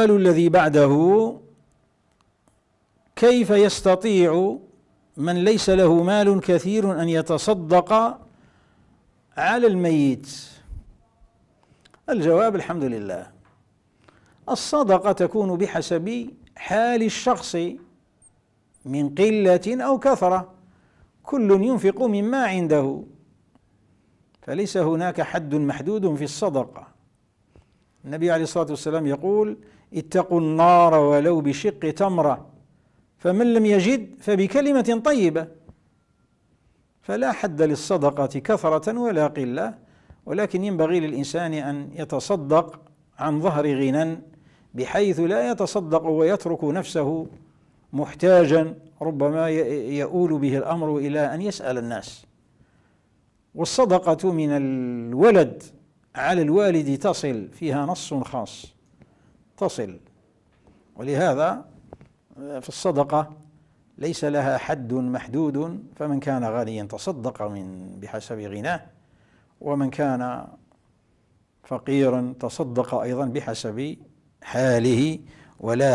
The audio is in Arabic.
السؤال الذي بعده كيف يستطيع من ليس له مال كثير أن يتصدق على الميت الجواب الحمد لله الصدقة تكون بحسب حال الشخص من قلة أو كثرة كل ينفق مما عنده فليس هناك حد محدود في الصدقه النبي عليه الصلاة والسلام يقول اتقوا النار ولو بشق تمرة فمن لم يجد فبكلمة طيبة فلا حد للصدقة كثرة ولا قلة ولكن ينبغي للإنسان أن يتصدق عن ظهر غنى بحيث لا يتصدق ويترك نفسه محتاجا ربما يؤول به الأمر إلى أن يسأل الناس والصدقة من الولد على الوالد تصل فيها نص خاص تصل ولهذا آه، في الصدقة ليس لها حد محدود فمن كان غنيا تصدق من بحسب غناه ومن كان فقيرا تصدق أيضا بحسب حاله ولا